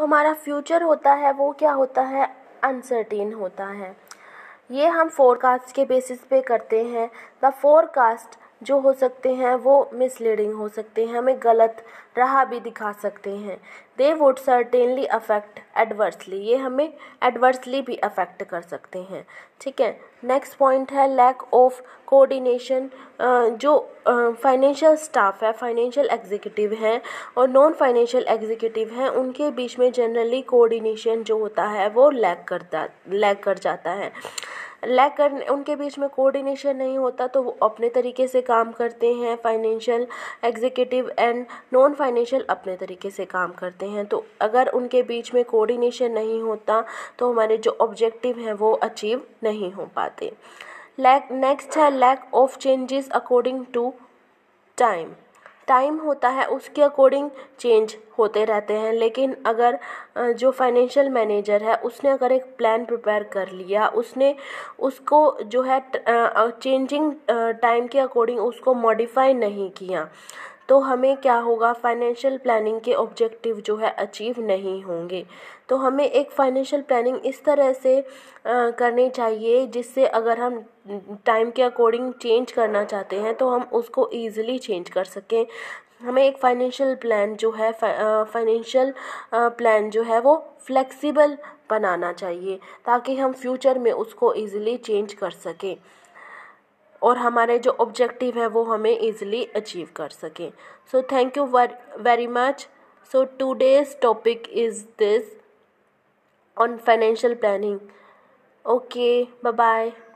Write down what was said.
हमारा फ्यूचर होता है वो क्या होता है अनसर्टेन होता है ये हम फोरकास्ट के बेसिस पे करते हैं द फोरकास्ट जो हो सकते हैं वो मिसलीडिंग हो सकते हैं हमें गलत राह भी दिखा सकते हैं they would certainly affect adversely ये हमें एडवर्सली भी अफेक्ट कर सकते हैं ठीक है नेक्स्ट पॉइंट है लैक ऑफ कोऑर्डिनेशन जो फाइनेंशियल स्टाफ है फाइनेंशियल एग्जीक्यूटिव हैं और नॉन फाइनेंशियल एग्जीक्यूटिव हैं उनके बीच में जनरली कोऑर्डिनेशन जो होता है वो लैक करता लैक कर जाता है लैक करने उनके बीच में कोऑर्डिनेशन नहीं होता तो वो अपने तरीके से काम करते हैं financial executive and non financial अपने तरीके से काम करते हैं तो अगर उनके बीच में कोऑर्डिनेशन नहीं होता तो हमारे जो ऑब्जेक्टिव हैं वो अचीव नहीं हो पाते लैक नेक्स्ट है lack of changes according to time time होता है उसके अकॉर्डिंग चेंज होते रहते हैं लेकिन अगर जो फाइनेंशियल मैनेजर है उसने अगर एक प्लान प्रिपेयर कर लिया उसने उसको जो है चेंजिंग टाइम के अकॉर्डिंग उसको मॉडिफ़ाई नहीं किया तो हमें क्या होगा फ़ाइनेंशियल प्लानिंग के ऑब्जेक्टिव जो है अचीव नहीं होंगे तो हमें एक फ़ाइनेंशियल प्लानिंग इस तरह से करनी चाहिए जिससे अगर हम टाइम के अकॉर्डिंग चेंज करना चाहते हैं तो हम उसको ईज़िली चेंज कर सकें हमें एक फ़ाइनेंशियल प्लान जो है फाइनेंशियल प्लान जो है वो फ्लेक्सिबल बनाना चाहिए ताकि हम फ्यूचर में उसको ईज़िली चेंज कर सकें और हमारे जो ऑब्जेक्टिव है वो हमें ईज़िली अचीव कर सकें so thank you very much so days topic is this on financial planning okay bye bye